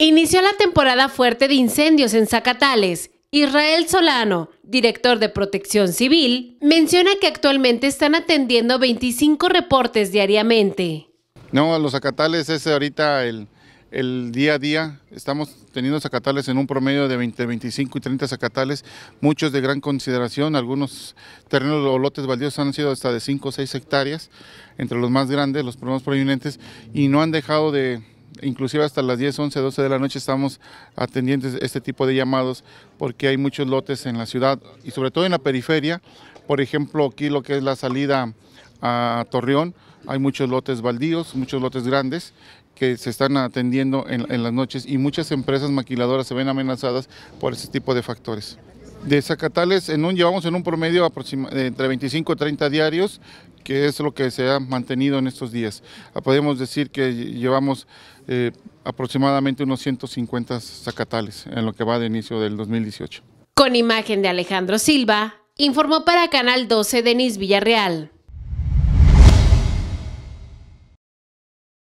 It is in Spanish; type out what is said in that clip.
Inició la temporada fuerte de incendios en Zacatales. Israel Solano, director de Protección Civil, menciona que actualmente están atendiendo 25 reportes diariamente. No, los Zacatales es ahorita el, día a día. Estamos teniendo Zacatales en un promedio de 20, 25 y 30 Zacatales, muchos de gran consideración. Algunos terrenos o lotes valiosos han sido hasta de 5 o 6 hectáreas, entre los más grandes, los problemas prominentes, y no han dejado de inclusive hasta las 10, 11, 12 de la noche estamos atendiendo este tipo de llamados porque hay muchos lotes en la ciudad y sobre todo en la periferia. Por ejemplo, aquí lo que es la salida a Torreón, hay muchos lotes baldíos, muchos lotes grandes que se están atendiendo en, las noches y muchas empresas maquiladoras se ven amenazadas por ese tipo de factores. De Zacatales en un, llevamos en un promedio entre 25 y 30 diarios que es lo que se ha mantenido en estos días. Ah, podemos decir que llevamos eh, aproximadamente unos 150 zacatales en lo que va de inicio del 2018. Con imagen de Alejandro Silva, informó para Canal 12 Denis Villarreal.